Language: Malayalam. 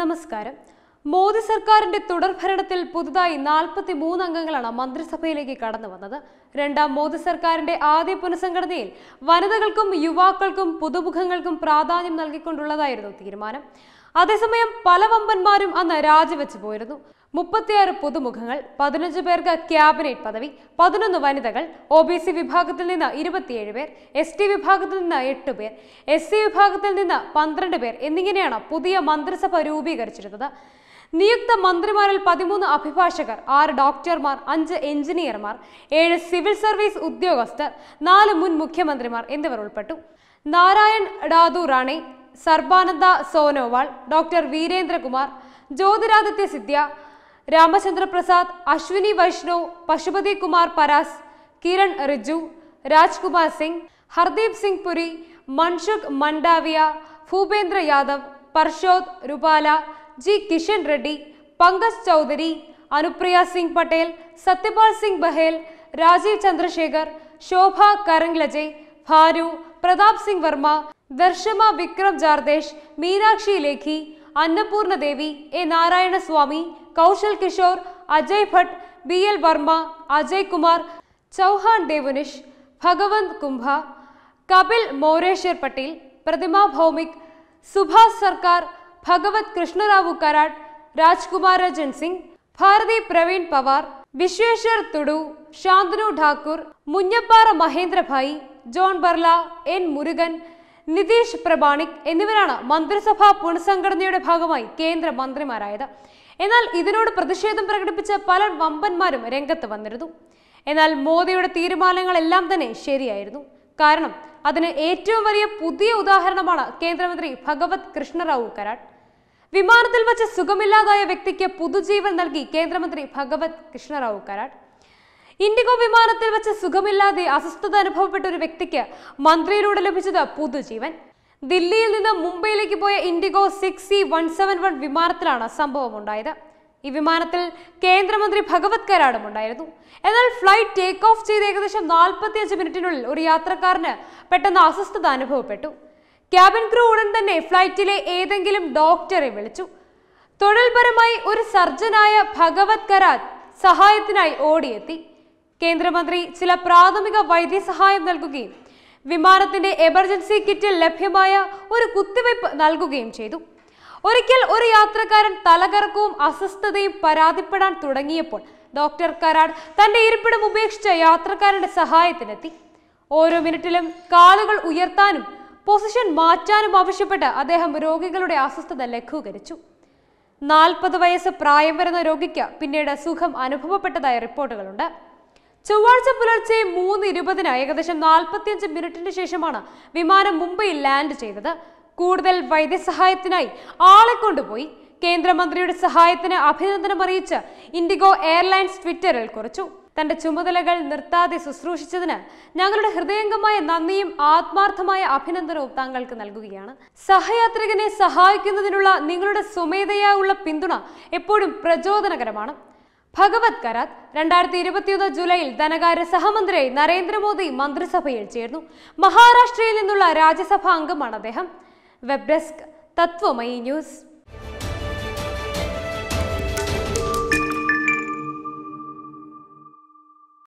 നമസ്കാരം മോദി സർക്കാരിന്റെ തുടർ ഭരണത്തിൽ പുതുതായി നാൽപ്പത്തി മൂന്ന് അംഗങ്ങളാണ് മന്ത്രിസഭയിലേക്ക് കടന്നു വന്നത് രണ്ടാം മോദി സർക്കാരിന്റെ ആദ്യ പുനഃസംഘടനയിൽ വനിതകൾക്കും യുവാക്കൾക്കും പുതുമുഖങ്ങൾക്കും പ്രാധാന്യം നൽകിക്കൊണ്ടുള്ളതായിരുന്നു തീരുമാനം അതേസമയം പല വമ്പന്മാരും അന്ന് രാജിവെച്ചു പോയിരുന്നു മുപ്പത്തിയാറ് പുതുമുഖങ്ങൾ പതിനഞ്ച് പേർക്ക് ക്യാബിനറ്റ് പദവി പതിനൊന്ന് വനിതകൾ ഒ ബി സി വിഭാഗത്തിൽ നിന്ന് ഇരുപത്തിയേഴ് പേർ എസ് ടി വിഭാഗത്തിൽ നിന്ന് എട്ട് പേർ എസ് സി വിഭാഗത്തിൽ നിന്ന് പന്ത്രണ്ട് പേർ എന്നിങ്ങനെയാണ് പുതിയ മന്ത്രിസഭ രൂപീകരിച്ചിരുന്നത് നിയുക്ത മന്ത്രിമാരിൽ പതിമൂന്ന് അഭിഭാഷകർ ആറ് ഡോക്ടർമാർ അഞ്ച് എഞ്ചിനീയർമാർ ഏഴ് സിവിൽ സർവീസ് ഉദ്യോഗസ്ഥർ നാല് മുൻ മുഖ്യമന്ത്രിമാർ എന്നിവർ ഉൾപ്പെട്ടു Narayan Dadu Rane Sarbananda Sonowal doctor Virendrakumar Jyotiraditya Scindia Ramchandra Prasad Ashwini Vaishnaw Pashupati Kumar Paras Kiren Rijiju Rajkumar Singh Hardeep Singh Puri Mansukh Mandaviya Bhupender Yadav Parshottam Rupala G Kishan Reddy Pankaj Chaudhary Anupriya Singh Patel Satyapal Singh Baghel Rajeev Chandrasekhar Shobha Karandlaje Bhanu Pratap Singh Verma Darshana Vikram Jardosh Meenakshi Lekhi Annapurna Devi A Narayanaswamy Kaushal Kishore Ajay Bhatt B L Varma Ajay Kumar Chauhan Devanish Bhagwant Kumbha Kapil Moreshwar Patel Pratima Bhowmik Subhash Sarkar Bhagwat Krishnarao Karat Rajkumar Ajan Singh Bharati Pravin Pawar Vishweshwar Tudu Shantanu Thakur Munjapara Mahendrabhai John Barla N Murugan Nitish Prabanik എന്നിവരാണ് മന്ത്രിസഭാ പുനഃസംഘടനയുടെ ഭാഗമായി കേന്ദ്ര മന്ത്രിമാരായത് എന്നാൽ ഇതിനോട് പ്രതിഷേധം പ്രകടിപ്പിച്ച പല വമ്പന്മാരും രംഗത്ത് വന്നിരുന്നു എന്നാൽ മോദിയുടെ തീരുമാനങ്ങളെല്ലാം തന്നെ ശരിയായിരുന്നു കാരണം അതിന് ഏറ്റവും വലിയ പുതിയ ഉദാഹരണമാണ് കേന്ദ്രമന്ത്രി ഭഗവത് കൃഷ്ണറാവു കരാട് വിമാനത്തിൽ വച്ച് സുഖമില്ലാതായ വ്യക്തിക്ക് പുതുജീവൻ നൽകി കേന്ദ്രമന്ത്രി ഭഗവത് കൃഷ്ണറാവു കരാട് ഇൻഡിഗോ വിമാനത്തിൽ വെച്ച് സുഖമില്ലാതെ അസ്വസ്ഥത അനുഭവപ്പെട്ട ഒരു വ്യക്തിക്ക് മന്ത്രിയിലൂടെ ലഭിച്ചത് പുതുജീവൻ ദില്ലിയിൽ നിന്ന് മുംബൈയിലേക്ക് പോയ IndiGo six E one seven one വിമാനത്തിലാണ് ഉണ്ടായത് ഈ വിമാനത്തിൽ കേന്ദ്രമന്ത്രി ഭഗവത് കരാടും ഉണ്ടായിരുന്നു എന്നാൽ ഫ്ലൈറ്റ് ടേക്ക് ഓഫ് ചെയ്ത് ഏകദേശം നാൽപ്പത്തിയഞ്ച് മിനിറ്റിനുള്ളിൽ ഒരു യാത്രക്കാരന് പെട്ടെന്ന് അസ്വസ്ഥത അനുഭവപ്പെട്ടു ക്യാബിൻ ക്രൂ ഉടൻ തന്നെ ഫ്ലൈറ്റിലെ ഏതെങ്കിലും ഡോക്ടറെ വിളിച്ചു തൊഴിൽപരമായി ഒരു സർജനായ ഭഗവത് കരാത് സഹായത്തിനായി ഓടിയെത്തി കേന്ദ്രമന്ത്രി ചില പ്രാഥമിക വൈദ്യസഹായം നൽകുകയും വിമാനത്തിന്റെ എമർജൻസി കിറ്റിൽ ലഭ്യമായ ഒരു കുത്തിവയ്പ് നൽകുകയും ചെയ്തു ഒരിക്കൽ ഒരു യാത്രക്കാരൻ തലകറക്കവും അസ്വസ്ഥതയും പരാതിപ്പെടാൻ തുടങ്ങിയപ്പോൾ ഡോക്ടർ കരാട് തന്റെ ഇരിപ്പിടം ഉപേക്ഷിച്ച യാത്രക്കാരന്റെ സഹായത്തിനെത്തി ഓരോ മിനിറ്റിലും കാലുകൾ ഉയർത്താനും പൊസിഷൻ മാറ്റാനും ആവശ്യപ്പെട്ട് അദ്ദേഹം രോഗികളുടെ അസ്വസ്ഥത ലഘൂകരിച്ചു നാൽപ്പത് വയസ്സ് പ്രായം വരുന്ന രോഗിക്ക് പിന്നീട് സുഖം അനുഭവപ്പെട്ടതായ റിപ്പോർട്ടുകളുണ്ട് ചൊവ്വാഴ്ച പുലർച്ചെ മൂന്ന് ഇരുപതിന് ഏകദേശം നാൽപ്പത്തിയഞ്ച് മിനിറ്റിന് ശേഷമാണ് വിമാനം മുംബൈ ലാൻഡ് ചെയ്തത് കൂടുതൽ വൈദ്യസഹായത്തിനായി ആളെ കൊണ്ടുപോയി കേന്ദ്രമന്ത്രിയുടെ സഹായത്തിന് അഭിനന്ദനം അറിയിച്ച് ഇൻഡിഗോ എയർലൈൻസ് ട്വിറ്ററിൽ കുറിച്ചു തന്റെ ചുമതലകൾ നിർത്താതെ ശുശ്രൂഷിച്ചതിന് ഞങ്ങളുടെ ഹൃദയംഗമായ നന്ദിയും ആത്മാർത്ഥമായ അഭിനന്ദനവും താങ്കൾക്ക് നൽകുകയാണ് സഹയാത്രികനെ സഹായിക്കുന്നതിനുള്ള നിങ്ങളുടെ സ്വമേധയായുള്ള പിന്തുണ എപ്പോഴും പ്രചോദനകരമാണ് ഭഗവത് കരാത് രണ്ടായിരത്തി ഇരുപത്തിയൊന്ന് ജൂലൈയിൽ ധനകാര്യ സഹമന്ത്രിയായി നരേന്ദ്രമോദി മന്ത്രിസഭയിൽ ചേർന്നു മഹാരാഷ്ട്രയിൽ നിന്നുള്ള രാജ്യസഭാ അംഗമാണ് അദ്ദേഹം വെബ് ഡെസ്ക് തത്വമയി ന്യൂസ്